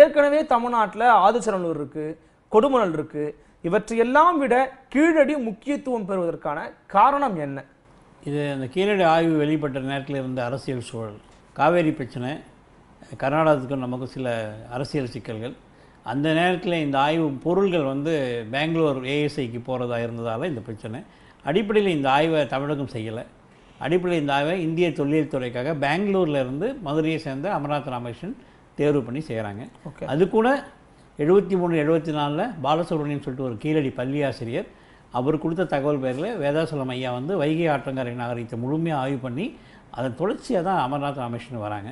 ஏற்கனவே தமிழ்நாட்டில் ஆதிச்சநல்லூர் இருக்குது கொடுமணல் இருக்குது இவற்றையெல்லாம் விட கீழடி முக்கியத்துவம் பெறுவதற்கான காரணம் என்ன இது அந்த கீழடி ஆய்வு வெளிப்பட்ட நேரத்தில் இருந்த அரசியல் சூழல் காவேரி பிரச்சனை கர்நாடகத்துக்கும் நமக்கு சில அரசியல் சிக்கல்கள் அந்த நேரத்தில் இந்த ஆய்வு பொருள்கள் வந்து பெங்களூர் ஏஎஸ்ஐக்கு போகிறதா இருந்ததால் இந்த பிரச்சனை அடிப்படையில் இந்த ஆய்வை தமிழகம் செய்யலை அடிப்படையில் இந்த ஆய்வை இந்திய தொழில் துறைக்காக பெங்களூரில் இருந்து மதுரையை சேர்ந்த அமர்நாத் ராமகிருஷ்ணன் தேர்வு பண்ணி செய்கிறாங்க ஓகே அது கூட எழுபத்தி மூணு எழுபத்தி நாலில் பாலசுப்ரமணியம் சொல்லிட்டு ஒரு கீழடி பள்ளி ஆசிரியர் அவர் கொடுத்த தகவல் பேரில் வேதாசலம் ஐயா வந்து வைகை ஆற்றங்கரை நாகரிகத்தை முழுமையாக ஆய்வு பண்ணி அதை தொடர்ச்சியாக தான் அமர்நாத் ராமேஷன் வராங்க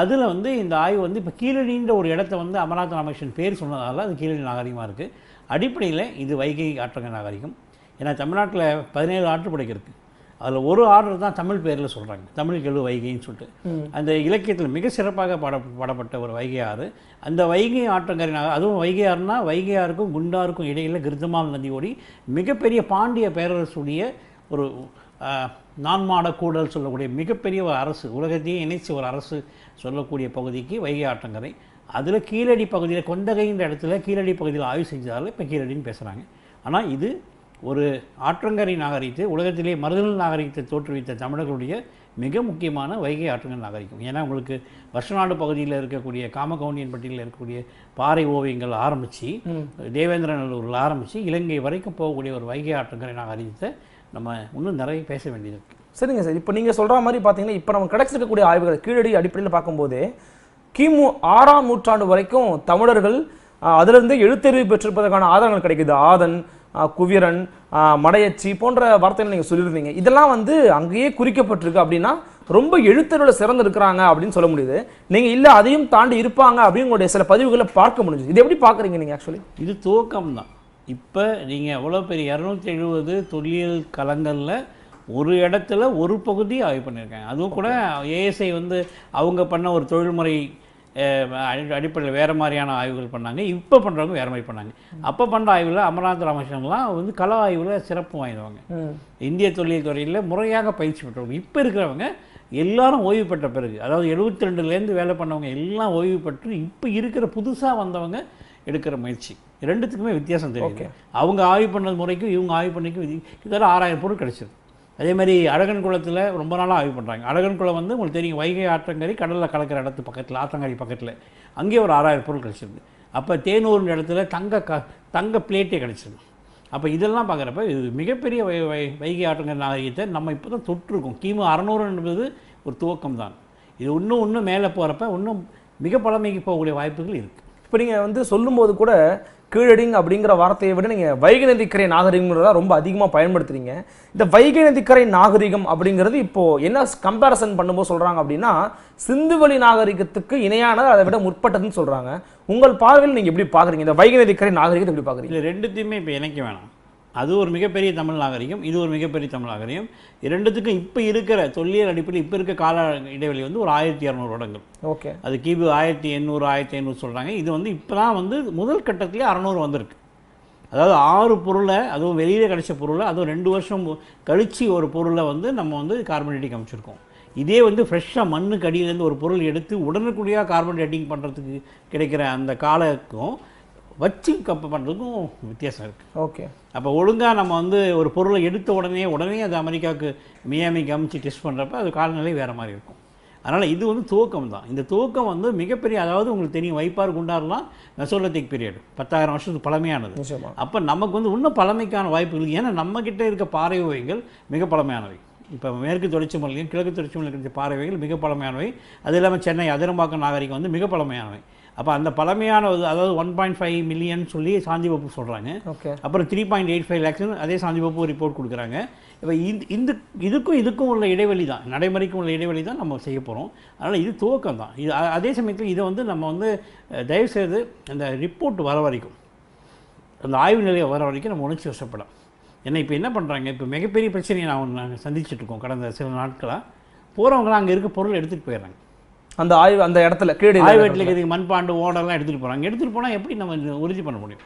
அதில் வந்து இந்த ஆய்வு வந்து இப்போ கீழடின்ற ஒரு இடத்த வந்து அமர்நாத் ராமேஷன் பேர் சொன்னதால் அது கீழடி நாகரிகமாக இருக்குது அடிப்படையில் இது வைகை ஆற்றங்கரை நாகரிகம் ஏன்னா தமிழ்நாட்டில் பதினேழு ஆற்றுப்படைக்கு இருக்குது அதில் ஒரு ஆர்டர் தான் தமிழ் பேரில் சொல்கிறாங்க தமிழ் கெழு வைகைன்னு சொல்லிட்டு அந்த இலக்கியத்தில் மிக சிறப்பாக பாட பாடப்பட்ட ஒரு ஆறு அந்த வைகை ஆற்றங்கரையினாக அதுவும் வைகையாறுனா வைகையாருக்கும் குண்டாருக்கும் இடையில் கிருத்தமால் நதி ஓடி மிகப்பெரிய பாண்டிய பேரரசுடைய ஒரு நான்மாட கூடல் சொல்லக்கூடிய மிகப்பெரிய ஒரு அரசு உலகத்தையே இணைச்சி ஒரு அரசு சொல்லக்கூடிய பகுதிக்கு வைகை ஆற்றங்கரை அதில் கீழடி பகுதியில் கொந்தகைன்ற இடத்துல கீழடி பகுதியில் ஆய்வு செஞ்சதால் இப்போ கீழடின்னு பேசுகிறாங்க ஆனால் இது ஒரு ஆற்றங்கரை நாகரிகத்தை உலகத்திலே மருதநல் நாகரிகத்தை தோற்றுவித்த தமிழர்களுடைய மிக முக்கியமான வைகை ஆற்றங்கல் நாகரிகம் ஏன்னா உங்களுக்கு வருஷநாடு பகுதியில் இருக்கக்கூடிய காமகவுண்டியன் பட்டியலில் இருக்கக்கூடிய பாறை ஓவியங்கள் ஆரம்பித்து தேவேந்திரநல்லூரில் ஆரம்பித்து இலங்கை வரைக்கும் போகக்கூடிய ஒரு வைகை ஆற்றங்கரை நாகரிகத்தை நம்ம இன்னும் நிறைய பேச வேண்டியது சரிங்க சார் இப்போ நீங்கள் சொல்கிற மாதிரி பார்த்தீங்கன்னா இப்போ நம்ம கிடச்சிருக்கக்கூடிய ஆய்வுகள் கீழடி அடிப்படையில் பார்க்கும்போது கிமு ஆறாம் நூற்றாண்டு வரைக்கும் தமிழர்கள் அதிலிருந்து எழுத்தறிவு பெற்றிருப்பதற்கான ஆதாரங்கள் கிடைக்குது ஆதன் குவிரன் மடையச்சி போன்ற வார்த்தைகள் நீங்கள் சொல்லியிருந்தீங்க இதெல்லாம் வந்து அங்கேயே குறிக்கப்பட்டிருக்கு அப்படின்னா ரொம்ப எழுத்தரில் சிறந்து இருக்கிறாங்க அப்படின்னு சொல்ல முடியுது நீங்கள் இல்லை அதையும் தாண்டி இருப்பாங்க அப்படின்னு சில பதிவுகளை பார்க்க முடிஞ்சது இது எப்படி பார்க்குறீங்க நீங்கள் ஆக்சுவலி இது துவக்கம் தான் இப்போ நீங்கள் எவ்வளோ பெரிய இரநூத்தி எழுபது தொழில் கலங்களில் ஒரு இடத்துல ஒரு பகுதி ஆய்வு பண்ணியிருக்காங்க அதுவும் கூட ஏஎஸ்ஐ வந்து அவங்க பண்ண ஒரு தொழில்முறை அடிப்படையில் வேறு மாதிரியான ஆய்வுகள் பண்ணாங்க இப்போ பண்ணுறவங்க வேறு மாதிரி பண்ணாங்க அப்போ பண்ணுற ஆய்வில் அமர்நாத் ராமகிருஷ்ணன்லாம் வந்து கல ஆய்வில் சிறப்பு வாய்ந்தவங்க இந்திய தொழில் துறையில் முறையாக பயிற்சி பெற்றவங்க இப்போ இருக்கிறவங்க எல்லாரும் ஓய்வு பெற்ற பிறகு அதாவது எழுபத்தி ரெண்டுலேருந்து வேலை பண்ணவங்க எல்லாம் ஓய்வு பெற்று இப்போ இருக்கிற புதுசாக வந்தவங்க எடுக்கிற முயற்சி ரெண்டுத்துக்குமே வித்தியாசம் தெரியும் அவங்க ஆய்வு பண்ணது முறைக்கும் இவங்க ஆய்வு பண்ணிக்கும் இதெல்லாம் ஆறாயிரம் பொருள் கிடைச்சிருக்கு அதே மாதிரி அழகன் குளத்தில் ரொம்ப நாளாக ஆய்வு பண்ணுறாங்க அழகன் குளம் வந்து உங்களுக்கு தெரியும் வைகை ஆற்றங்கரை கடலில் கலக்கிற இடத்து பக்கத்தில் ஆற்றங்கரை பக்கத்தில் அங்கேயே ஒரு ஆறாயிரம் பொருள் கிடச்சிருது அப்போ தேனூர்ன்ற இடத்துல தங்க க தங்க பிளேட்டே கிடச்சிருது அப்போ இதெல்லாம் பார்க்குறப்ப இது மிகப்பெரிய வை வை வைகை ஆற்றங்கரை நாகரிகத்தை நம்ம இப்போ தான் தொற்றுருக்கோம் கிமு அறநூறு என்பது ஒரு துவக்கம் தான் இது இன்னும் இன்னும் மேலே போகிறப்ப இன்னும் மிக பழமைக்கு போகக்கூடிய வாய்ப்புகள் இருக்குது இப்போ நீங்கள் வந்து சொல்லும்போது கூட கீழடிங் அப்படிங்கிற வார்த்தையை விட நீங்கள் வைகை நதிக்கரை நாகரிகம்ங்கிறத ரொம்ப அதிகமாக பயன்படுத்துகிறீங்க இந்த வைகை நதிக்கரை நாகரிகம் அப்படிங்கிறது இப்போது என்ன கம்பேரிசன் பண்ணும்போது சொல்கிறாங்க அப்படின்னா சிந்துவெளி நாகரிகத்துக்கு இணையானது அதை விட முற்பட்டதுன்னு சொல்கிறாங்க உங்கள் பார்வையில் நீங்கள் எப்படி பார்க்குறீங்க இந்த வைகை நதிக்கரை நாகரிகத்தை எப்படி பார்க்குறீங்க ரெண்டுத்தையுமே இப்போ இணைக்க வேணாம் அது ஒரு மிகப்பெரிய தமிழ் நாகரிகம் இது ஒரு மிகப்பெரிய தமிழ் நாகரிகம் இரண்டுத்துக்கும் இப்போ இருக்கிற தொல்லியல் அடிப்படையில் இப்போ இருக்க கால இடைவெளி வந்து ஒரு ஆயிரத்தி இரநூறு வருடங்கள் ஓகே அது கிபி ஆயிரத்தி எண்ணூறு ஆயிரத்தி ஐநூறு சொல்கிறாங்க இது வந்து இப்போ தான் வந்து முதல் கட்டத்துலேயே அறநூறு வந்திருக்கு அதாவது ஆறு பொருளை அதுவும் வெளியில் கிடைச்ச பொருளை அதுவும் ரெண்டு வருஷம் கழித்து ஒரு பொருளை வந்து நம்ம வந்து கார்பன் டேட்டிங் அமைச்சிருக்கோம் இதே வந்து ஃப்ரெஷ்ஷாக மண்ணுக்கு அடியிலேருந்து ஒரு பொருள் எடுத்து உடனுக்குடியாக கார்பன் டேட்டிங் பண்ணுறதுக்கு கிடைக்கிற அந்த காலக்கும் வச்சு கப்பு பண்ணுறதுக்கும் வித்தியாசம் இருக்குது ஓகே அப்போ ஒழுங்காக நம்ம வந்து ஒரு பொருளை எடுத்த உடனே உடனே அது அமெரிக்காவுக்கு மியாமிக்கு அமைச்சு டெஸ்ட் பண்ணுறப்ப அது காலநிலை வேறு மாதிரி இருக்கும் அதனால் இது வந்து துவக்கம் தான் இந்த துவக்கம் வந்து மிகப்பெரிய அதாவது உங்களுக்கு தெரியும் வைப்பார் குண்டாரெலாம் நெசோலத்திக் பீரியடு பத்தாயிரம் வருஷத்துக்கு பழமையானது அப்போ நமக்கு வந்து இன்னும் பழமைக்கான வாய்ப்புகள் ஏன்னா நம்மக்கிட்ட இருக்க பாறை வகைகள் மிக பழமையானவை இப்போ மேற்கு தொடர்ச்சி மலையும் கிழக்கு தொடர்ச்சி மலையில் இருக்கிற பாறை வகைகள் மிக பழமையானவை அது இல்லாமல் சென்னை அதிரம்பாக்கம் நாகரிகம் வந்து மிக பழமையானவை அப்போ அந்த பழமையான அதாவது ஒன் பாயிண்ட் ஃபைவ் மில்லியன் சொல்லி சாந்தி பப்பு சொல்கிறாங்க அப்புறம் த்ரீ பாயிண்ட் எயிட் ஃபைவ் லேக்ஸ்னு அதே சாந்தி பப்பு ரிப்போர்ட் கொடுக்குறாங்க இப்போ இந்த இதுக்கும் இதுக்கும் உள்ள இடைவெளி தான் நடைமுறைக்கும் உள்ள இடைவெளி தான் நம்ம செய்ய போகிறோம் அதனால் இது துவக்கம் தான் இது அதே சமயத்தில் இதை வந்து நம்ம வந்து தயவுசெய்து அந்த ரிப்போர்ட் வர வரைக்கும் அந்த ஆய்வு நிலையை வர வரைக்கும் நம்ம உணர்ச்சி வசப்படும் ஏன்னா இப்போ என்ன பண்ணுறாங்க இப்போ மிகப்பெரிய பிரச்சனையை நான் நாங்கள் சந்திச்சுட்ருக்கோம் கடந்த சில நாட்களாக போகிறவங்களாம் அங்கே இருக்க பொருள் எடுத்துகிட்டு போயிடுறாங்க அந்த ஆய்வு அந்த இடத்துல கீழே ஆய்வு வீட்டில் மண்பாண்டு ஓடெல்லாம் எடுத்துகிட்டு போகிறாங்க எடுத்துகிட்டு போனால் எப்படி நம்ம உறுதி பண்ண முடியும்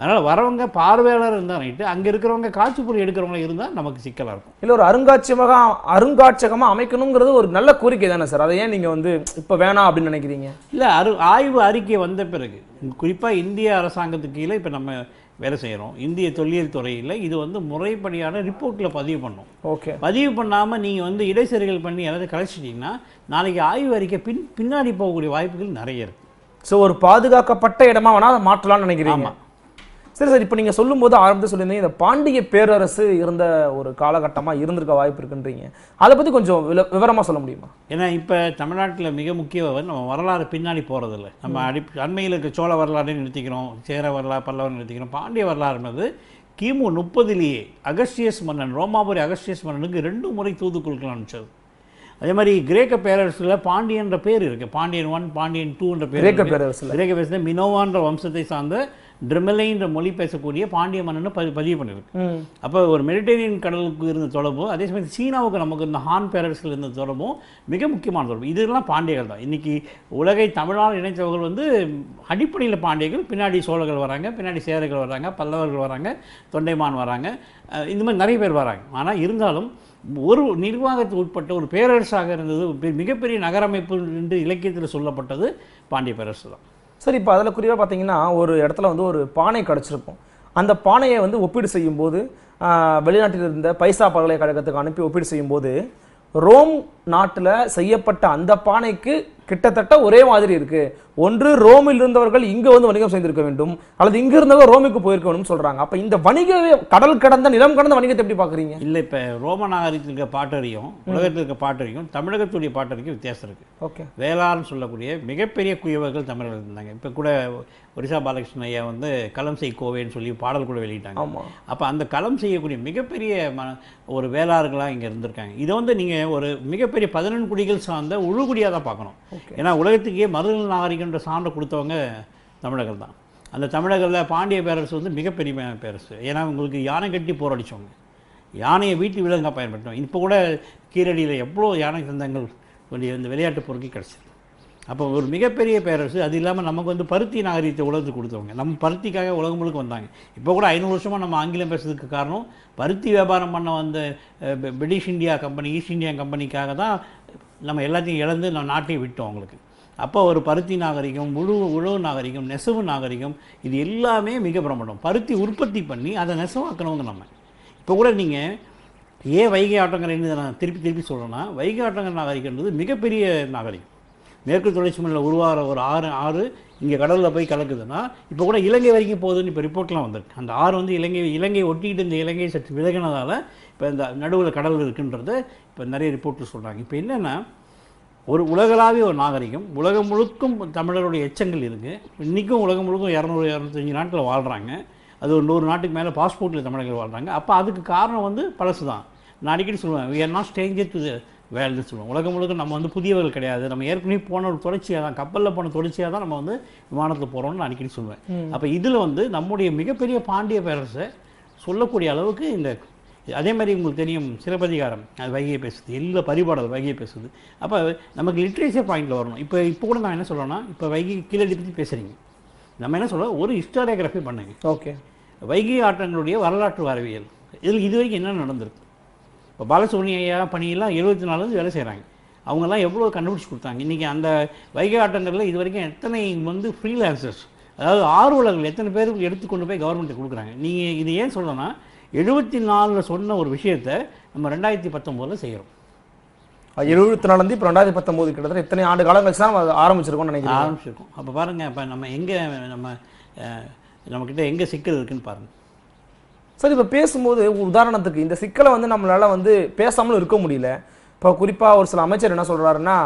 அதனால் வரவங்க பார்வையாளர் இருந்தால் ரைட்டு அங்கே இருக்கிறவங்க காட்சி பொருள் எடுக்கிறவங்க இருந்தால் நமக்கு சிக்கலாக இருக்கும் இல்லை ஒரு அருங்காட்சியமாக அருங்காட்சியகமாக அமைக்கணுங்கிறது ஒரு நல்ல கோரிக்கை தானே சார் அதை ஏன் நீங்கள் வந்து இப்போ வேணாம் அப்படின்னு நினைக்கிறீங்க இல்லை அரு ஆய்வு அறிக்கை வந்த பிறகு குறிப்பாக இந்திய அரசாங்கத்துக்கு கீழே இப்போ நம்ம வேலை செய்கிறோம் இந்திய தொல்லியல் துறையில் இது வந்து முறைப்படியான ரிப்போர்ட்டில் பதிவு பண்ணும் ஓகே பதிவு பண்ணாமல் நீங்கள் வந்து இடைச்செருகல் பண்ணி யாராவது கலைச்சிட்டிங்கன்னா நாளைக்கு ஆய்வு அறிக்கை பின் பின்னாடி போகக்கூடிய வாய்ப்புகள் நிறைய இருக்குது ஸோ ஒரு பாதுகாக்கப்பட்ட இடமா வேணால் மாற்றலாம்னு நினைக்கிறீங்க சரி சார் இப்போ நீங்கள் சொல்லும்போது ஆரம்பித்து சொல்லியிருந்தீங்க இந்த பாண்டிய பேரரசு இருந்த ஒரு காலகட்டமாக இருந்திருக்க வாய்ப்பு இருக்குன்றீங்க அதை பற்றி கொஞ்சம் விவரமாக சொல்ல முடியுமா ஏன்னா இப்போ தமிழ்நாட்டில் மிக முக்கிய நம்ம வரலாறு பின்னாடி போகிறதில்ல நம்ம அடி அண்மையில் இருக்க சோழ வரலாறுன்னு நிறுத்திக்கிறோம் சேர வரலாறு பல்லவன் நிறுத்திக்கிறோம் பாண்டிய வரலாறுன்றது கிமு முப்பதுலேயே அகஸ்டியஸ் மன்னன் ரோமாபுரி அகஸ்டியஸ் மன்னனுக்கு ரெண்டு முறை தூதுக்குழுக்கள் அனுப்பிச்சது அதே மாதிரி கிரேக்க பேரரசில் பாண்டியன்ற பேர் இருக்குது பாண்டியன் ஒன் பாண்டியன் டூன்ற பேர் கிரேக்க பேரரசு கிரேக்க பேரரசில் மினோவான்ற வம்சத்தை சார்ந்த ட்ரிமலைன்ற மொழி பேசக்கூடிய பாண்டிய மன்னன் பதி பதிவு பண்ணியிருக்கு அப்போ ஒரு மெடிடேரியன் கடலுக்கு இருந்த தொடர்பும் அதே சமயம் சீனாவுக்கு நமக்கு இந்த ஹான் பேரரசில் இருந்த தொடர்பும் மிக முக்கியமான தொடர்பு இதெல்லாம் பாண்டியர்கள் தான் இன்றைக்கி உலகை தமிழால் இணைத்தவர்கள் வந்து அடிப்படையில் பாண்டியர்கள் பின்னாடி சோழர்கள் வராங்க பின்னாடி சேரர்கள் வராங்க பல்லவர்கள் வராங்க தொண்டைமான் வராங்க இந்த மாதிரி நிறைய பேர் வராங்க ஆனால் இருந்தாலும் ஒரு நிர்வாகத்துக்கு உட்பட்ட ஒரு பேரரசாக இருந்தது மிகப்பெரிய நகரமைப்பு என்று இலக்கியத்தில் சொல்லப்பட்டது பாண்டிய பேரரசு தான் சரி இப்போ அதில் குறிப்பாக பார்த்தீங்கன்னா ஒரு இடத்துல வந்து ஒரு பானை கிடச்சிருக்கும் அந்த பானையை வந்து ஒப்பீடு செய்யும்போது வெளிநாட்டில் இருந்த பைசா பல்கலைக்கழகத்துக்கு அனுப்பி ஒப்பீடு செய்யும்போது ரோம் நாட்டில் செய்யப்பட்ட அந்த பானைக்கு கிட்டத்தட்ட ஒரே மாதிரி இருக்கு ஒன்று ரோமில் இருந்தவர்கள் இங்கே வந்து வணிகம் செய்திருக்க வேண்டும் அல்லது இங்கே இருந்தவர்கள் ரோமுக்கு போயிருக்க வேண்டும் சொல்கிறாங்க அப்போ இந்த வணிக கடல் கடந்த நிலம் கடந்த வணிகத்தை எப்படி பார்க்குறீங்க இல்லை இப்போ ரோம நாகரிகத்தில் இருக்க பாட்டறியும் உலகத்தில் இருக்க பாட்டறியும் தமிழகத்துடைய பாட்டறிக்கும் வித்தியாசம் இருக்குது ஓகே வேளாண் சொல்லக்கூடிய மிகப்பெரிய குயவர்கள் தமிழர்கள் இருந்தாங்க இப்போ கூட ஒரிசா பாலகிருஷ்ணன் ஐயா வந்து களம் செய் கோவைன்னு சொல்லி பாடல் கூட வெளியிட்டாங்க ஆமாம் அப்போ அந்த களம் செய்யக்கூடிய மிகப்பெரிய ம ஒரு வேளாறுகளாக இங்கே இருந்திருக்காங்க இதை வந்து நீங்கள் ஒரு மிகப்பெரிய பதினெண்டு குடிகள் சார்ந்த உழுகுடியாக தான் பார்க்கணும் ஏன்னா உலகத்துக்கே மருதல் நாகரிகன்ற சான்றை கொடுத்தவங்க தமிழர்கள் தான் அந்த தமிழர்களில் பாண்டிய பேரரசு வந்து மிகப்பெரிய பேரரசு ஏன்னா உங்களுக்கு யானை கட்டி போராடிச்சவங்க யானையை வீட்டு விலங்காக பயன்படுத்தோம் இப்போ கூட கீரடியில் எவ்வளோ யானை சந்தங்கள் சொல்லி இந்த விளையாட்டு பொருட்கள் கிடச்சிருக்கு அப்போ ஒரு மிகப்பெரிய பேரரசு அது இல்லாமல் நமக்கு வந்து பருத்தி நாகரீகத்தை உலகத்துக்கு கொடுத்தவங்க நம்ம பருத்திக்காக உலகம் முழுக்க வந்தாங்க இப்போ கூட ஐநூறு வருஷமாக நம்ம ஆங்கிலம் பேசுறதுக்கு காரணம் பருத்தி வியாபாரம் பண்ண வந்த British India company East India கம்பெனிக்காக தான் நம்ம எல்லாத்தையும் இழந்து நம்ம நாட்டையும் விட்டோம் அவங்களுக்கு அப்போ ஒரு பருத்தி நாகரிகம் முழு உழவு நாகரிகம் நெசவு நாகரிகம் இது எல்லாமே மிக பிரபலம் பருத்தி உற்பத்தி பண்ணி அதை நெசவாக்கணுங்க நம்ம இப்போ கூட நீங்கள் ஏன் வைகை ஆட்டங்கரை நான் திருப்பி திருப்பி சொல்கிறேன்னா வைகை ஆட்டங்கிற நாகரிகன்றது மிகப்பெரிய நாகரிகம் மேற்கு தொடர்ச்சி மலையில் உருவாகிற ஒரு ஆறு ஆறு இங்கே கடலில் போய் கலக்குதுன்னா இப்போ கூட இலங்கை வரைக்கும் போகுதுன்னு இப்போ ரிப்போர்ட்லாம் வந்திருக்கு அந்த ஆறு வந்து இலங்கை இலங்கை ஒட்டிக்கிட்டு இந்த இலங்கையை சற்று விலகினதால் இப்போ இந்த நடுவில் கடல் இருக்குன்றது இப்போ நிறைய ரிப்போர்ட்டு சொல்கிறாங்க இப்போ என்னென்னா ஒரு உலகளாவிய ஒரு நாகரிகம் உலகம் முழுக்கும் தமிழருடைய எச்சங்கள் இருக்குது இன்றைக்கும் உலகம் முழுக்கும் இரநூறு இரநூத்தஞ்சு நாட்டில் வாழ்கிறாங்க அது ஒரு நூறு நாட்டுக்கு மேலே பாஸ்போர்ட்டில் தமிழர்கள் வாழ்கிறாங்க அப்போ அதுக்கு காரணம் வந்து பழசு தான் நான் அடிக்கடி சொல்லுவேன் we are not stranger to வேல்டுன்னு சொல்லுவோம் உலகம் முழுக்க நம்ம வந்து புதியவர்கள் கிடையாது நம்ம ஏற்கனவே போன ஒரு தொடர்ச்சியாக தான் கப்பலில் போன தொடர்ச்சியாக தான் நம்ம வந்து விமானத்தில் போகிறோம்னு நான் அடிக்கடி சொல்லுவேன் அப்போ இதில் வந்து நம்முடைய மிகப்பெரிய பாண்டிய பேரரசை சொல்லக்கூடிய அளவுக்கு இந்த அதே மாதிரி உங்களுக்கு தெரியும் சிறப்பதிகாரம் அது வைகையை பேசுது எல்லா பரிபாடல் வைகையை பேசுது அப்போ நமக்கு லிட்ரேச்சர் பாயிண்டில் வரணும் இப்போ இப்போ கூட நான் என்ன சொல்கிறேன்னா இப்போ வைகை கீழே பற்றி பேசுகிறீங்க நம்ம என்ன சொல்கிறோம் ஒரு ஹிஸ்டாரியோகிராஃபி பண்ணுங்க ஓகே வைகை ஆட்டங்களுடைய வரலாற்று வரவியல் இதில் இது வரைக்கும் என்ன நடந்திருக்கு இப்போ பாலசுப்ரமணிய ஐயா பணியெல்லாம் எழுபத்தி நாலுலேருந்து வேலை செய்கிறாங்க அவங்கெல்லாம் எவ்வளோ கண்டுபிடிச்சி கொடுத்தாங்க இன்றைக்கி அந்த வைகை ஆட்டங்களில் இது வரைக்கும் எத்தனை வந்து ஃப்ரீலான்சர்ஸ் அதாவது ஆர்வலர்கள் எத்தனை பேருக்கு எடுத்துக்கொண்டு போய் கவர்மெண்ட்டுக்கு கொடுக்குறாங்க நீங்கள் இது ஏன் சொல்லணும்னா எழுபத்தி நாலில் சொன்ன ஒரு விஷயத்தை நம்ம ரெண்டாயிரத்தி பத்தொம்போதில் செய்கிறோம் எழுபத்தி நாலுலேருந்து இப்போ ரெண்டாயிரத்தி பத்தொம்போது கிட்டத்தட்ட இத்தனை ஆண்டு காலங்கள் தான் ஆரம்பிச்சிருக்கோம்னு நினைக்கிறேன் ஆரம்பிச்சிருக்கோம் அப்போ பாருங்கள் இப்போ நம்ம எங்கே நம்ம நம்மக்கிட்ட எங்கே சிக்கல் இருக்குதுன்னு பாருங்கள் சார் இப்போ பேசும்போது உதாரணத்துக்கு இந்த சிக்கலை வந்து நம்மளால் வந்து பேசாமலும் இருக்க முடியல இப்போ குறிப்பாக ஒரு சில அமைச்சர் என்ன சொல்கிறாருன்னா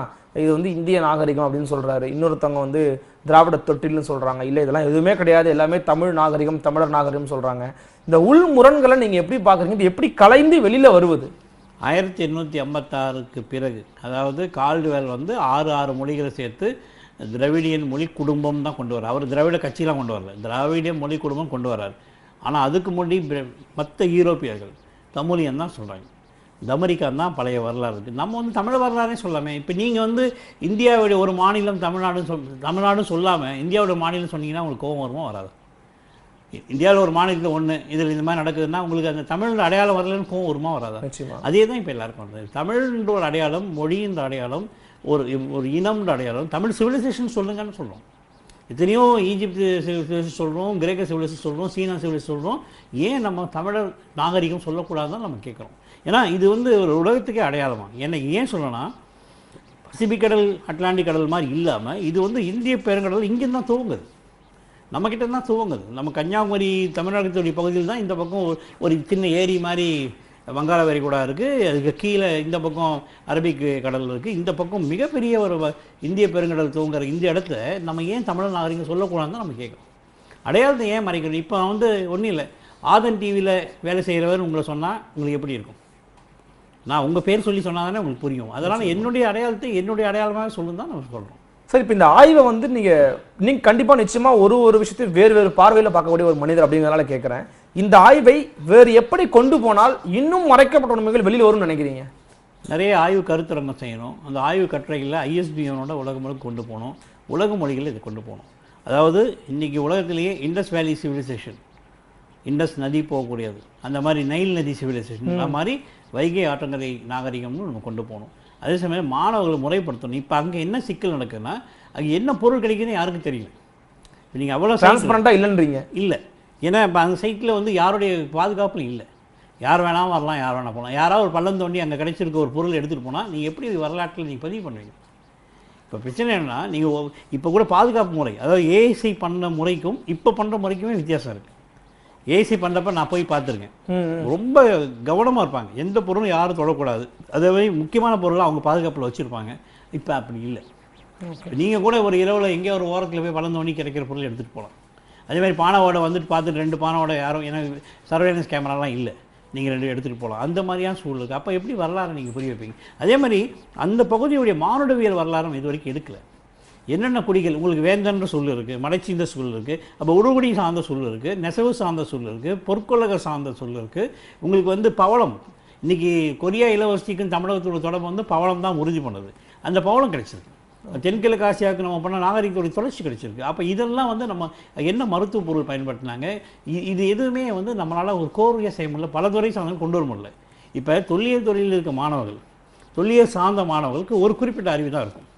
இது வந்து இந்திய நாகரிகம் அப்படின்னு சொல்கிறாரு இன்னொருத்தவங்க வந்து திராவிட தொட்டில்னு சொல்கிறாங்க இல்லை இதெல்லாம் எதுவுமே கிடையாது எல்லாமே தமிழ் நாகரிகம் தமிழர் நாகரிகம் சொல்கிறாங்க இந்த உள் முரண்களை நீங்கள் எப்படி பார்க்குறீங்க இது எப்படி கலைந்து வெளியில் வருவது ஆயிரத்தி எண்ணூற்றி ஐம்பத்தாறுக்கு பிறகு அதாவது கால்டுவேல் வந்து ஆறு ஆறு மொழிகளை சேர்த்து திராவிடியன் மொழி குடும்பம் தான் கொண்டு வர்றார் அவர் திராவிட கட்சியெலாம் கொண்டு வரல திராவிடிய மொழி குடும்பம் கொண்டு வர்றார் ஆனால் அதுக்கு முன்னாடி மற்ற யூரோப்பியர்கள் தமிழியன் தான் சொல்கிறாங்க தமரிக்கான் தான் பழைய வரலாறு இருக்குது நம்ம வந்து தமிழ் வரலாறே சொல்லாமே இப்போ நீங்கள் வந்து இந்தியாவுடைய ஒரு மாநிலம் தமிழ்நாடுன்னு சொல் தமிழ்நாடுன்னு சொல்லாமல் இந்தியாவுடைய மாநிலம் சொன்னீங்கன்னா உங்களுக்கு கோபம் வருமா வராது இந்தியாவில் ஒரு மாநிலத்தில் ஒன்று இதில் இந்த மாதிரி நடக்குதுன்னா உங்களுக்கு அந்த தமிழ் அடையாளம் வரலன்னு கோவம் வருமா வராது அதே தான் இப்போ எல்லாருக்கும் வருது தமிழ்ன்ற ஒரு அடையாளம் மொழின்ற அடையாளம் ஒரு ஒரு இனம்ன்ற அடையாளம் தமிழ் சிவிலைசேஷன் சொல்லுங்கன்னு சொல்லுவோம் எத்தனையோ ஈஜிப்து சிவிலைசேஷன் சொல்கிறோம் கிரேக்க சிவிலைசேஷன் சொல்கிறோம் சீனா சிவிலைசேஷன் சொல்கிறோம் ஏன் நம்ம தமிழர் நாகரிகம் சொல்லக்கூடாதுன்னு நம்ம கேட்குறோம் ஏன்னா இது வந்து ஒரு உலகத்துக்கே அடையாளமாக என்னை ஏன் பசிபிக் கடல் அட்லாண்டிக் கடல் மாதிரி இல்லாமல் இது வந்து இந்திய பெருங்கடல் இங்கேருந்து தான் துவங்குது நம்மக்கிட்ட தான் துவங்குது நம்ம கன்னியாகுமரி தமிழ்நாட்டுடைய பகுதியில் தான் இந்த பக்கம் ஒரு சின்ன ஏரி மாதிரி வங்காள விரிகுடா இருக்குது அதுக்கு கீழே இந்த பக்கம் அரபிக் கடல் இருக்குது இந்த பக்கம் மிகப்பெரிய ஒரு இந்திய பெருங்கடல் தூங்குற இந்த இடத்த நம்ம ஏன் தமிழ் நாகரிகம் சொல்லக்கூடாதுன்னு நம்ம கேட்குறோம் அடையாளத்தை ஏன் மறைக்கணும் இப்போ வந்து ஒன்றும் இல்லை ஆதன் டிவியில் வேலை செய்கிறவர் உங்களை சொன்னால் உங்களுக்கு எப்படி இருக்கும் நான் உங்கள் பேர் சொல்லி சொன்னால் தானே உங்களுக்கு புரியும் அதனால் என்னுடைய அடையாளத்தை என்னுடைய அடையாளமாக சொல்லுங்க தான் நம்ம சொல்கிறோம் சார் இப்போ இந்த ஆய்வை வந்து நீங்கள் நீங்கள் கண்டிப்பாக நிச்சயமாக ஒரு ஒரு விஷயத்தையும் வேறு வேறு பார்வையில் பார்க்கக்கூடிய ஒரு மனிதர் அப்படிங்கிறனால கேட்குறேன் இந்த ஆய்வை வேறு எப்படி கொண்டு போனால் இன்னும் மறைக்கப்பட்ட உண்மைகள் வெளியில் வரும்னு நினைக்கிறீங்க நிறைய ஆய்வு கருத்தரங்கம் செய்யணும் அந்த ஆய்வு கட்டுரைகளில் ஐஎஸ்பிஎனோட உலக மொழி கொண்டு போகணும் உலக மொழிகளில் இது கொண்டு போகணும் அதாவது இன்றைக்கி உலகத்திலேயே இண்டஸ் வேலி சிவிலைசேஷன் இண்டஸ் நதி போகக்கூடியது அந்த மாதிரி நைல் நதி சிவிலைசேஷன் அந்த மாதிரி வைகை ஆற்றங்கரை நாகரிகம்னு நம்ம கொண்டு போகணும் அதே சமயம் மாணவர்களை முறைப்படுத்தணும் இப்போ அங்கே என்ன சிக்கல் நடக்குதுன்னா அங்கே என்ன பொருள் கிடைக்குதுன்னு யாருக்கும் தெரியல நீங்கள் அவ்வளோ டிரான்ஸ்பரண்ட்டாக இல்லைன்றீங்க இல்லை ஏன்னா இப்போ அந்த சைட்டில் வந்து யாருடைய பாதுகாப்பும் இல்லை யார் வேணாலும் வரலாம் யார் வேணால் போகலாம் யாராவது ஒரு பள்ளம் தோண்டி அங்கே கிடைச்சிருக்க ஒரு பொருள் எடுத்துகிட்டு போனால் நீங்கள் எப்படி இது வரலாற்றில் நீங்கள் பதிவு பண்ணுவீங்க இப்போ பிரச்சனை என்னென்னா நீங்கள் இப்போ கூட பாதுகாப்பு முறை அதாவது ஏசி பண்ண முறைக்கும் இப்போ பண்ணுற முறைக்குமே வித்தியாசம் இருக்குது ஏசி பண்ணுறப்ப நான் போய் பார்த்துருக்கேன் ரொம்ப கவனமாக இருப்பாங்க எந்த பொருளும் யாரும் தொடக்கூடாது அதே மாதிரி முக்கியமான பொருளாக அவங்க பாதுகாப்பில் வச்சுருப்பாங்க இப்போ அப்படி இல்லை நீங்கள் கூட ஒரு இரவில் எங்கேயோ ஒரு ஓரத்தில் போய் வளர்ந்தோன்னி கிடைக்கிற பொருள் எடுத்துகிட்டு போகலாம் அதே மாதிரி பானாவோட வந்துட்டு பார்த்துட்டு ரெண்டு பானாவோட யாரும் ஏன்னா சர்வேலன்ஸ் கேமராலாம் இல்லை நீங்கள் ரெண்டு எடுத்துகிட்டு போகலாம் அந்த மாதிரியான சூழலுக்கு அப்போ எப்படி வரலாறு நீங்கள் புரிய வைப்பீங்க அதே மாதிரி அந்த பகுதியுடைய மானுடவியல் வரலாறும் இது வரைக்கும் எடுக்கலை என்னென்ன குடிகள் உங்களுக்கு வேந்தன்ற சொல் இருக்குது மலைச்சிந்த சொல் இருக்குது அப்போ உருகுடி சார்ந்த சொல் இருக்குது நெசவு சார்ந்த சொல் இருக்குது பொற்கொலக சார்ந்த சொல் இருக்குது உங்களுக்கு வந்து பவளம் இன்றைக்கி கொரியா இளவரசிக்கும் தமிழகத்தோட தொடர்பு வந்து பவளம் தான் உறுதி பண்ணுது அந்த பவளம் கிடைச்சிருக்கு தென்கிழக்கு ஆசியாவுக்கு நம்ம பண்ண நாகரிகத்துடைய தொடர்ச்சி கிடைச்சிருக்கு அப்போ இதெல்லாம் வந்து நம்ம என்ன மருத்துவ பொருள் பயன்படுத்தினாங்க இது எதுவுமே வந்து நம்மளால் ஒரு கோரியாக செய்ய முடியல பல துறை சார்ந்த கொண்டு வர முடியல இப்போ தொல்லியல் துறையில் இருக்க மாணவர்கள் தொல்லியல் சார்ந்த மாணவர்களுக்கு ஒரு குறிப்பிட்ட அறிவு தான் இருக்கும்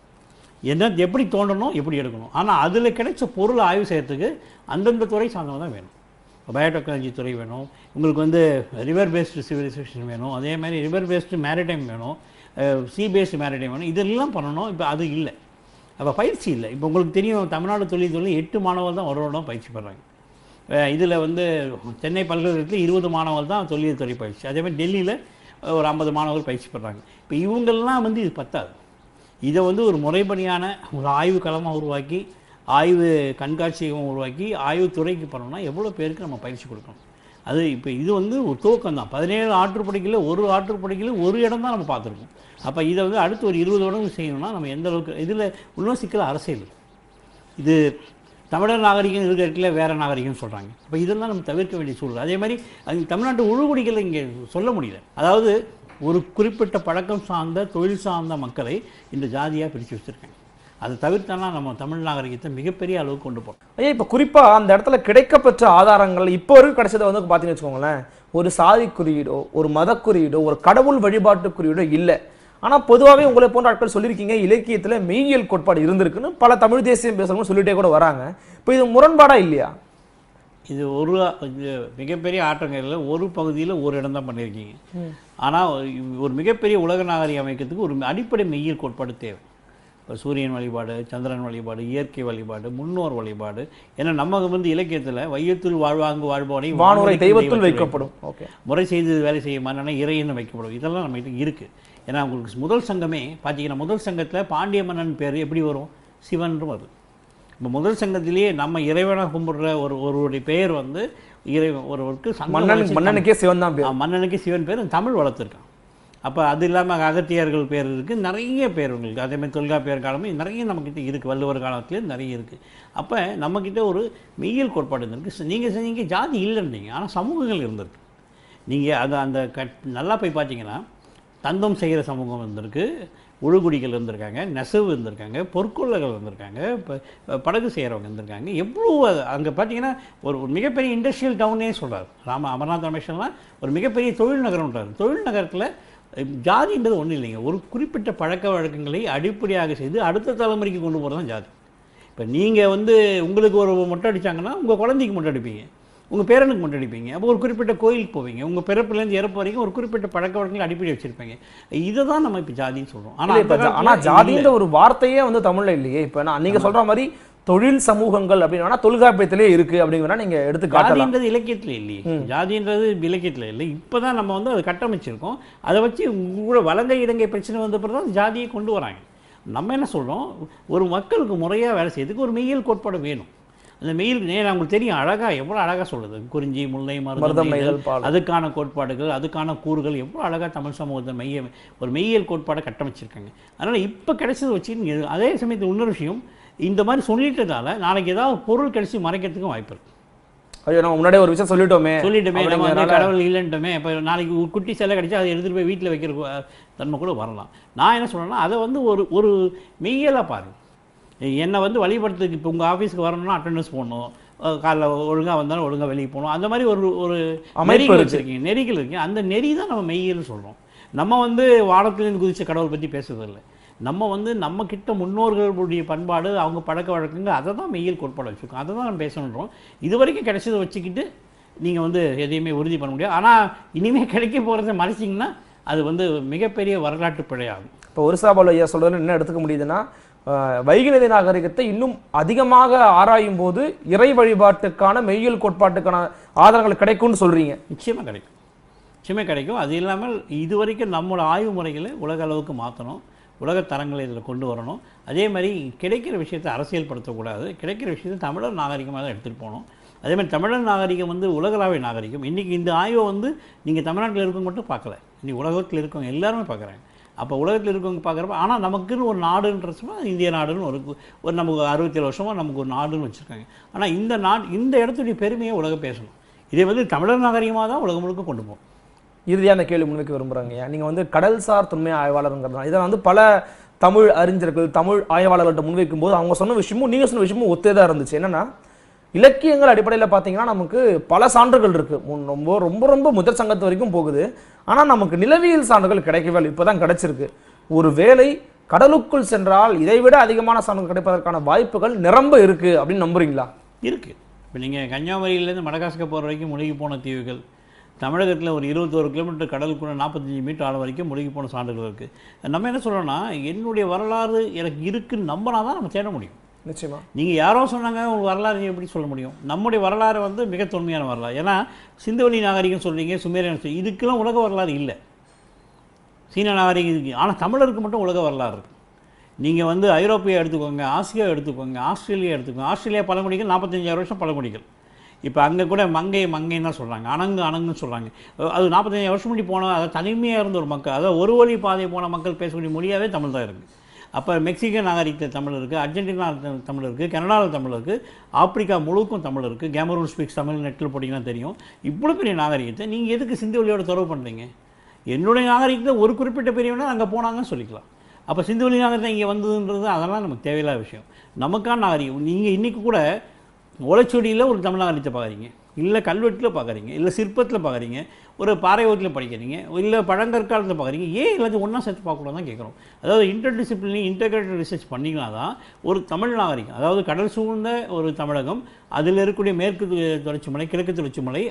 என்ன எப்படி தோண்டணும் எப்படி எடுக்கணும் ஆனால் அதில் கிடைச்ச பொருள் ஆய்வு செய்கிறதுக்கு அந்தந்த துறை சார்ந்தவங்க தான் வேணும் பயோடெக்னாலஜி துறை வேணும் உங்களுக்கு வந்து ரிவர் பேஸ்டு சிவிலைசேஷன் வேணும் அதே மாதிரி ரிவர் பேஸ்டு மேரிடைம் வேணும் பேஸ்டு மேரிடைம் வேணும் இதெல்லாம் பண்ணணும் இப்போ அது இல்லை அப்போ பயிற்சி இல்லை இப்போ உங்களுக்கு தெரியும் தமிழ்நாடு தொழில் தொழில் எட்டு மாணவர்கள் தான் ஒரு வருடம் பயிற்சி பண்ணுறாங்க இதில் வந்து சென்னை பல்கலைக்கழகத்தில் இருபது மாணவர்கள் தான் தொழில்துறை பயிற்சி அதேமாதிரி டெல்லியில் ஒரு ஐம்பது மாணவர்கள் பயிற்சி பெறாங்க இப்போ இவங்கள்லாம் வந்து இது பத்தாது இதை வந்து ஒரு முறைப்படியான ஒரு ஆய்வு களமாக உருவாக்கி ஆய்வு கண்காட்சியகம் உருவாக்கி ஆய்வுத்துறைக்கு பண்ணோம்னா எவ்வளோ பேருக்கு நம்ம பயிற்சி கொடுக்கணும் அது இப்போ இது வந்து ஒரு துவக்கம் தான் பதினேழு ஆற்றுப்படைகளில் ஒரு ஆற்றுப்படைகளில் ஒரு இடம் தான் நம்ம பார்த்துருக்கோம் அப்போ இதை வந்து அடுத்து ஒரு இருபது இடங்கள் செய்யணும்னா நம்ம எந்த அளவுக்கு இதில் இன்னும் சிக்கல் அரசியல் இது தமிழர் நாகரிகம் இருக்கிற இடத்துல வேறு நாகரிகம்னு சொல்கிறாங்க அப்போ இதெல்லாம் நம்ம தவிர்க்க வேண்டிய சூழல் அதே மாதிரி அது தமிழ்நாட்டு உழுகுடிகளை இங்கே சொல்ல முடியல அதாவது ஒரு குறிப்பிட்ட பழக்கம் சார்ந்த தொழில் சார்ந்த மக்களை இந்த ஜாதியாக பிரித்து வச்சுருக்காங்க அதை தவிர்த்தனா நம்ம தமிழ் நாகரிகத்தை மிகப்பெரிய அளவுக்கு கொண்டு போகணும் ஐயா இப்போ குறிப்பாக அந்த இடத்துல கிடைக்கப்பெற்ற ஆதாரங்கள் இப்போ வரைக்கும் கிடைச்சதை வந்து பார்த்தீங்கன்னு வச்சுக்கோங்களேன் ஒரு சாதி குறியீடோ ஒரு மத குறியீடோ ஒரு கடவுள் வழிபாட்டு குறியீடோ இல்லை ஆனால் பொதுவாகவே உங்களை போன்ற ஆட்கள் சொல்லியிருக்கீங்க இலக்கியத்தில் மெய்யியல் கோட்பாடு இருந்திருக்குன்னு பல தமிழ் தேசியம் பேசுகிறவங்க சொல்லிட்டே கூட வராங்க இப்போ இது முரண்பாடாக இல்லையா இது ஒரு மிகப்பெரிய ஆட்டங்கரில் ஒரு பகுதியில் ஒரு இடம் தான் பண்ணியிருக்கீங்க ஆனால் ஒரு மிகப்பெரிய உலக நாகரிக அமைக்கிறதுக்கு ஒரு அடிப்படை மெய்யியல் கோட்பாடு தேவை இப்போ சூரியன் வழிபாடு சந்திரன் வழிபாடு இயற்கை வழிபாடு முன்னோர் வழிபாடு ஏன்னா நம்ம வந்து இலக்கியத்தில் வையத்தில் வாழ்வாங்கு வாழ்பவனை வானோரை தெய்வத்தில் வைக்கப்படும் ஓகே முறை செய்து வேலை செய்ய மன்னனை இறையன்னு வைக்கப்படும் இதெல்லாம் நம்மகிட்ட இருக்குது ஏன்னா உங்களுக்கு முதல் சங்கமே பார்த்தீங்கன்னா முதல் சங்கத்தில் பாண்டிய மன்னன் பேர் எப்படி வரும் சிவன்றும் அது இப்போ முதல் சங்கத்திலேயே நம்ம இறைவனாக கும்பிடுற ஒரு ஒருவருடைய பெயர் வந்து இறை ஒருவருக்கு மன்னனுக்கே சிவன் தான் மன்னனுக்கே சிவன் பேர் தமிழ் வளர்த்துருக்கான் அப்போ அது இல்லாமல் அகத்தியர்கள் பேர் இருக்குது நிறைய பேர் உங்களுக்கு அதேமாதிரி தொல்காப்பியர் காலமும் நிறைய நம்மக்கிட்ட இருக்குது வள்ளுவர் காலத்துலேயும் நிறைய இருக்குது அப்போ நம்மக்கிட்ட ஒரு மெய்யல் கோட்பாடு இருந்திருக்கு நீங்கள் செஞ்சீங்க ஜாதி இல்லைன்னீங்க ஆனால் சமூகங்கள் இருந்திருக்கு நீங்கள் அதை அந்த கட் நல்லா போய் பார்த்தீங்கன்னா தந்தம் செய்கிற சமூகம் இருந்திருக்கு உழுகுடிகள் இருந்திருக்காங்க நெசவு இருந்திருக்காங்க பொற்கொள்ளகள் இருந்திருக்காங்க இப்போ படகு செய்கிறவங்க இருந்திருக்காங்க எவ்வளோ அங்கே பார்த்தீங்கன்னா ஒரு மிகப்பெரிய இண்டஸ்ட்ரியல் டவுனே சொல்கிறார் ராம அமர்நாத் ரமேஷன்லாம் ஒரு மிகப்பெரிய தொழில் நகரம்ன்றார் தொழில் நகரத்தில் ஜாதின்றது ஒன்றும் இல்லைங்க ஒரு குறிப்பிட்ட பழக்க வழக்கங்களை அடிப்படையாக செய்து அடுத்த தலைமுறைக்கு கொண்டு போகிறது தான் ஜாதி இப்போ நீங்கள் வந்து உங்களுக்கு ஒரு மொட்டை அடித்தாங்கன்னா உங்கள் குழந்தைக்கு மொட்டை அடிப்பீங்க உங்கள் பேரனுக்கு மொட்டை அடிப்பீங்க அப்போ ஒரு குறிப்பிட்ட கோயிலுக்கு போவீங்க உங்கள் பிறப்புலேருந்து இறப்பு வரைக்கும் ஒரு குறிப்பிட்ட பழக்க வழக்கங்கள் அடிப்படை வச்சுருப்பீங்க இதை தான் நம்ம இப்போ ஜாதின்னு சொல்கிறோம் ஆனால் இப்போ ஆனால் ஜாதின்ற ஒரு வார்த்தையே வந்து தமிழில் இல்லையே இப்போ நான் நீங்கள் சொல்கிற மாதிரி தொழில் சமூகங்கள் அப்படின்னா தொல்காப்பியத்திலே இருக்கு அப்படிங்கிறா நீங்க எடுத்து காட்டுறது இலக்கியத்துல இல்லையே ஜாதின்றது இலக்கியத்துல இல்லை இப்பதான் நம்ம வந்து அதை கட்டமைச்சிருக்கோம் அதை வச்சு கூட வளர்ந்த இலங்கை பிரச்சனை வந்த பிறகு தான் ஜாதியை கொண்டு வராங்க நம்ம என்ன சொல்றோம் ஒரு மக்களுக்கு முறையா வேலை செய்யறதுக்கு ஒரு மெய்யல் கோட்பாடு வேணும் அந்த மெயில் நேரம் அவங்களுக்கு தெரியும் அழகா எவ்வளவு அழகா சொல்றது குறிஞ்சி முல்லை மருந்து அதுக்கான கோட்பாடுகள் அதுக்கான கூறுகள் எவ்வளவு அழகா தமிழ் சமூகத்தை மைய ஒரு மெய்யியல் கோட்பாடை கட்டமைச்சிருக்காங்க அதனால இப்போ கிடைச்சது வச்சு அதே சமயத்தில் இன்னொரு விஷயம் இந்த மாதிரி சொல்லிட்டதால நாளைக்கு ஏதாவது பொருள் கிடைச்சி மறைக்கிறதுக்கும் வாய்ப்பு இருக்கு ஐயோ நம்ம முன்னாடி ஒரு விஷயம் சொல்லிட்டோமே சொல்லிட்டோமே நம்ம வந்து கடவுள் இல்லைன்ட்டுமே இப்போ நாளைக்கு ஒரு குட்டி செலை கிடைச்சா அதை எடுத்துகிட்டு போய் வீட்டில் வைக்கிற தன்மை கூட வரலாம் நான் என்ன சொல்கிறேன்னா அதை வந்து ஒரு ஒரு மெய்யலாக பாரு என்னை வந்து வழிபடுறதுக்கு இப்போ உங்கள் ஆஃபீஸுக்கு வரணும்னா அட்டண்டன்ஸ் போடணும் காலைல ஒழுங்காக வந்தாலும் ஒழுங்காக வெளியே போகணும் அந்த மாதிரி ஒரு ஒரு நெறிகள் வச்சுருக்கீங்க நெறிகள் இருக்குது அந்த நெறி தான் நம்ம மெய்யல்னு சொல்கிறோம் நம்ம வந்து வானத்துலேருந்து குதித்த கடவுள் பற்றி பேசுறதில்லை நம்ம வந்து நம்ம கிட்ட முன்னோர்களுடைய பண்பாடு அவங்க பழக்க வழக்கங்க அதை தான் மெயில் கோட்பாடு வச்சுருக்கோம் அதை தான் நம்ம பேசணுன்றோம் இது வரைக்கும் கிடைச்சதை வச்சுக்கிட்டு நீங்கள் வந்து எதையுமே உறுதி பண்ண முடியாது ஆனால் இனிமேல் கிடைக்க போகிறத மறைச்சிங்கன்னா அது வந்து மிகப்பெரிய வரலாற்று பிழையாகும் இப்போ ஒரு சாபால் ஐயா சொல்கிறதுல என்ன எடுத்துக்க முடியுதுன்னா வைகுநதி நாகரிகத்தை இன்னும் அதிகமாக ஆராயும் போது இறை வழிபாட்டுக்கான மெய்யல் கோட்பாட்டுக்கான ஆதாரங்கள் கிடைக்கும்னு சொல்கிறீங்க நிச்சயமாக கிடைக்கும் நிச்சயமாக கிடைக்கும் அது இல்லாமல் இது வரைக்கும் நம்மளோட ஆய்வு முறைகளை உலக அளவுக்கு மாற்றணும் உலக தரங்களை இதில் கொண்டு வரணும் அதே மாதிரி கிடைக்கிற விஷயத்தை அரசியல்படுத்தக்கூடாது கிடைக்கிற விஷயத்தை தமிழர் நாகரிகமாக தான் எடுத்துகிட்டு போகணும் அதேமாதிரி தமிழர் நாகரிகம் வந்து உலகளாவிய நாகரிகம் இன்றைக்கி இந்த ஆய்வை வந்து நீங்கள் தமிழ்நாட்டில் இருக்கவங்க மட்டும் பார்க்கல இன்றைக்கி உலகத்தில் இருக்கவங்க எல்லாருமே பார்க்குறாங்க அப்போ உலகத்தில் இருக்கவங்க பார்க்குறப்ப ஆனால் நமக்குன்னு ஒரு நாடுன்ற நாடுன்றச்சுமா இந்திய நாடுன்னு ஒரு ஒரு நமக்கு அறுபத்தேழு வருஷமாக நமக்கு ஒரு நாடுன்னு வச்சுருக்காங்க ஆனால் இந்த நாடு இந்த இடத்துடைய பெருமையை உலகம் பேசணும் இதே வந்து தமிழர் நாகரிகமாக தான் உலகம் முழுக்க கொண்டு போகும் இறுதியாக அந்த கேள்வி முன்வைக்க விரும்புகிறாங்க ஐயா நீங்கள் வந்து கடல்சார் தொன்மை ஆய்வாளருங்கிறதுனால இதை வந்து பல தமிழ் அறிஞர்கள் தமிழ் ஆய்வாளர்கள்ட்ட முன்வைக்கும் போது அவங்க சொன்ன விஷயமும் நீங்கள் சொன்ன விஷயமும் ஒத்தே தான் இருந்துச்சு என்னென்னா இலக்கியங்கள் அடிப்படையில் பார்த்தீங்கன்னா நமக்கு பல சான்றுகள் இருக்குது ரொம்ப ரொம்ப ரொம்ப முதற் சங்கத்து வரைக்கும் போகுது ஆனால் நமக்கு நிலவியல் சான்றுகள் கிடைக்கவே இல்லை இப்போ தான் கிடைச்சிருக்கு ஒரு வேலை கடலுக்குள் சென்றால் இதைவிட அதிகமான சான்றுகள் கிடைப்பதற்கான வாய்ப்புகள் நிரம்ப இருக்குது அப்படின்னு நம்புறீங்களா இருக்குது இப்போ நீங்கள் கன்னியாகுமரியிலேருந்து மடகாஸ்கர் போகிற வரைக்கும் முழுகி போன தீவுகள் தமிழகத்தில் ஒரு இருபத்தோரு கிலோமீட்டர் கடலுக்குள்ள நாற்பத்தஞ்சு மீட்டர் ஆழம் வரைக்கும் முழுகி போன சான்றுகள் இருக்குது நம்ம என்ன சொல்கிறோன்னா என்னுடைய வரலாறு எனக்கு இருக்குன்னு நம்பினா தான் நம்ம தேட முடியும் நிச்சயமாக நீங்கள் யாரோ சொன்னாங்க உங்கள் வரலாறு நீங்கள் எப்படி சொல்ல முடியும் நம்முடைய வரலாறு வந்து மிக தொன்மையான வரலாறு ஏன்னா சிந்தவெளி நாகரிகம் சொல்கிறீங்க சுமேரியன் சொல்லி இதுக்கெல்லாம் உலக வரலாறு இல்லை சீன நாகரிகம் இருக்குது ஆனால் தமிழருக்கு மட்டும் உலக வரலாறு இருக்குது நீங்கள் வந்து ஐரோப்பியா எடுத்துக்கோங்க ஆசியா எடுத்துக்கோங்க ஆஸ்திரேலியா எடுத்துக்கோங்க ஆஸ்திரேலியா பழங்குடிகள் நாற்பத்தஞ்சாயிரம் வருஷம் பழங்குடிகள் இப்போ அங்கே கூட மங்கை மங்கைன்னு தான் சொல்கிறாங்க அணங்கு அணங்குன்னு சொல்கிறாங்க அது நாற்பத்தஞ்சு வருஷம் முடி போனால் அதை தனிமையாக இருந்த ஒரு மக்கள் அதாவது ஒரு வழி பாதை போன மக்கள் பேசக்கூடிய மொழியாகவே தமிழ் தான் இருக்குது அப்போ மெக்சிகன் நாகரிகத்தில் தமிழ் இருக்குது அர்ஜென்டினா தமிழ் இருக்குது கனடாவில் தமிழ் இருக்குது ஆப்பிரிக்கா முழுக்கும் தமிழ் இருக்குது கேமரூன் ஸ்பீக்ஸ் தமிழ் நெட்டில் போட்டிங்கன்னா தெரியும் இவ்வளோ பெரிய நாகரிகத்தை நீங்கள் எதுக்கு சிந்து வழியோட தொடர்பு பண்ணுறீங்க என்னுடைய நாகரிகத்தை ஒரு குறிப்பிட்ட பிரிவினா அங்கே போனாங்கன்னு சொல்லிக்கலாம் அப்போ சிந்து வழி நாகரிகம் இங்கே வந்ததுன்றது அதெல்லாம் நமக்கு தேவையில்லாத விஷயம் நமக்கான நாகரிகம் நீங்கள் இன்றைக்கி கூட ஓலைச்சுவடியில் ஒரு தமிழாங்கத்தை பார்க்குறீங்க இல்லை கல்வெட்டில் பார்க்குறீங்க இல்லை சிற்பத்தில் பார்க்குறீங்க ஒரு பாறைவத்தில் படிக்கிறீங்க இல்லை பழங்கற்காலத்தில் பார்க்குறீங்க ஏன் எல்லாத்தையும் ஒன்றா சேர்த்து பார்க்கக்கூடாது தான் கேட்குறோம் அதாவது இன்டர் டிசிப்ளினி இன்டகிரேட்டட் ரிசர்ச் பண்ணிங்கன்னா தான் ஒரு தமிழ் நாகரிகம் அதாவது கடல் சூழ்ந்த ஒரு தமிழகம் அதில் இருக்கக்கூடிய மேற்கு தொடர்ச்சி மலை கிழக்கு தொடர்ச்சி மலை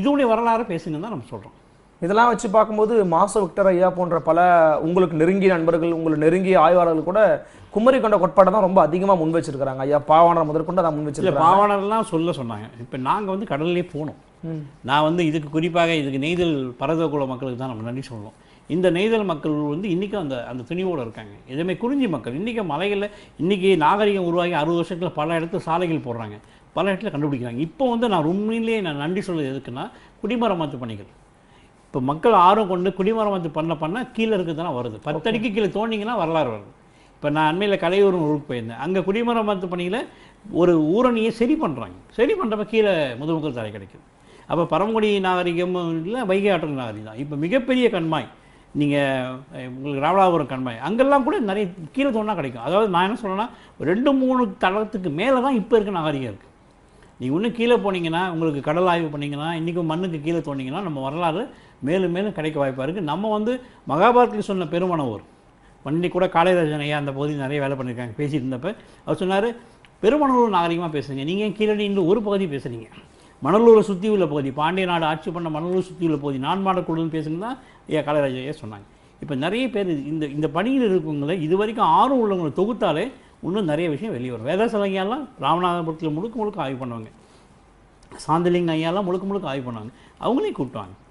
இதோடைய வரலாறு பேசுங்க தான் நம்ம சொல்கிறோம் இதெல்லாம் வச்சு பார்க்கும்போது மாச விக்டர் ஐயா போன்ற பல உங்களுக்கு நெருங்கிய நண்பர்கள் உங்களுக்கு நெருங்கிய ஆய்வாளர்கள் கூட குமரி கொண்ட கோட்பாடை தான் ரொம்ப அதிகமாக முன் வச்சிருக்கிறாங்க ஐயா பாவாணர் முதற்கொண்டு அதை முன் வச்சிருக்காங்க பாவாணர்லாம் சொல்ல சொன்னாங்க இப்போ நாங்கள் வந்து கடல்லே போனோம் நான் வந்து இதுக்கு குறிப்பாக இதுக்கு நெய்தல் பரதகுல மக்களுக்கு தான் நம்ம நன்றி சொல்லணும் இந்த நெய்தல் மக்கள் வந்து இன்றைக்கும் அந்த அந்த துணிவோடு இருக்காங்க இதேமாதிரி குறிஞ்சி மக்கள் இன்றைக்கி மலைகளில் இன்றைக்கி நாகரிகம் உருவாகி அறுபது வருஷத்தில் பல இடத்துல சாலைகள் போடுறாங்க பல இடத்துல கண்டுபிடிக்கிறாங்க இப்போ வந்து நான் உண்மையிலேயே நான் நன்றி சொல்வது எதுக்குன்னா குடிமரமாத்து பணிகள் இப்போ மக்கள் ஆர்வம் கொண்டு குடிமரம் வந்து பண்ண பண்ணால் கீழே இருக்கிறது வருது பத்தடிக்கு கீழே தோண்டிங்கன்னா வரலாறு வருது இப்போ நான் அண்மையில் கலையூர் ஊருக்கு போயிருந்தேன் அங்கே குடிமரம் பணியில் ஒரு ஊரணியை சரி பண்ணுறாங்க சரி பண்ணுறப்ப கீழே முதுமக்கள் தரை கிடைக்குது அப்போ பரமக்குடி நாகரிகம் இல்லை வைகை ஆற்றல் நாகரிகம் தான் இப்போ மிகப்பெரிய கண்மாய் நீங்கள் உங்களுக்கு ராவலாபுரம் கண்மாய் அங்கெல்லாம் கூட நிறைய கீழே தோணா கிடைக்கும் அதாவது நான் என்ன சொல்லணும்னா ரெண்டு மூணு தளத்துக்கு மேலே தான் இப்போ இருக்க நாகரிகம் இருக்குது நீங்கள் இன்னும் கீழே போனீங்கன்னா உங்களுக்கு கடல் ஆய்வு பண்ணிங்கன்னா இன்றைக்கும் மண்ணுக்கு கீழே தோனிங்கன்னா நம்ம வரலாறு மேலும் மேலும் கிடைக்க வாய்ப்பாக இருக்குது நம்ம வந்து மகாபாரத்தில் சொன்ன பெருமனவர் பண்ணி கூட காளைராஜன் ஐயா அந்த பகுதியில் நிறைய வேலை பண்ணியிருக்காங்க பேசிட்டு இருந்தப்போ அவர் சொன்னார் பெருமணூர் நாகரிகமாக பேசுகிறீங்க நீங்கள் ஏன் கீழடி இன்னும் ஒரு பகுதி பேசுகிறீங்க மணலூரை சுற்றி உள்ள பகுதி பாண்டிய நாடு ஆட்சி பண்ண மணலூர் சுற்றி உள்ள பகுதி நான் மாடக்கூடுன்னு பேசுங்க தான் ஐயா காளைராஜன் ஐயா சொன்னாங்க இப்போ நிறைய பேர் இந்த இந்த பணியில் இருக்கவங்களை இது வரைக்கும் ஆர்வம் உள்ளவங்களை தொகுத்தாலே இன்னும் நிறைய விஷயம் வெளியே வரும் வேதாசல ஐயாலாம் ராமநாதபுரத்தில் முழுக்க முழுக்க ஆய்வு பண்ணுவாங்க சாந்தலிங்க ஐயாலாம் முழுக்க முழுக்க ஆய்வு பண்ணுவாங்க அவங்களையும் கூப்பிட்டுவாங்க